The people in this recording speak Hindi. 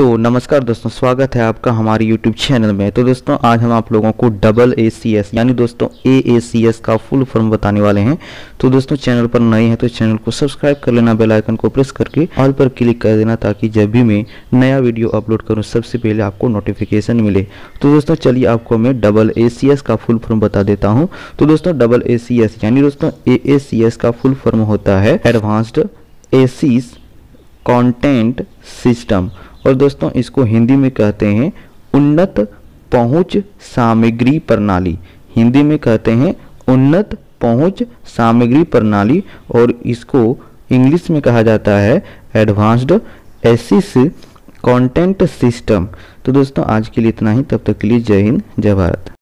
तो नमस्कार दोस्तों स्वागत है आपका हमारे YouTube चैनल में तो दोस्तों आज हम आप लोगों को डबल ए सी एस यानी दोस्तों ए ए सी एस का फुल फॉर्म बताने वाले हैं तो दोस्तों चैनल पर नए हैं तो चैनल को सब्सक्राइब कर लेना बेल आइकन को प्रेस करके ऑल पर क्लिक कर देना ताकि जब भी मैं नया वीडियो अपलोड करूँ सबसे पहले आपको नोटिफिकेशन मिले तो दोस्तों चलिए आपको मैं डबल ए सी एस का फुल फॉर्म बता देता हूँ तो दोस्तों डबल ए सी एस यानी दोस्तों ए ए सी एस का फुल फॉर्म होता है एडवांस्ड एसीस कॉन्टेंट सिस्टम और दोस्तों इसको हिंदी में कहते हैं उन्नत पहुंच सामग्री प्रणाली हिंदी में कहते हैं उन्नत पहुंच सामग्री प्रणाली और इसको इंग्लिश में कहा जाता है एडवांस्ड एसिस कंटेंट सिस्टम तो दोस्तों आज के लिए इतना ही तब तक के लिए जय हिंद जय भारत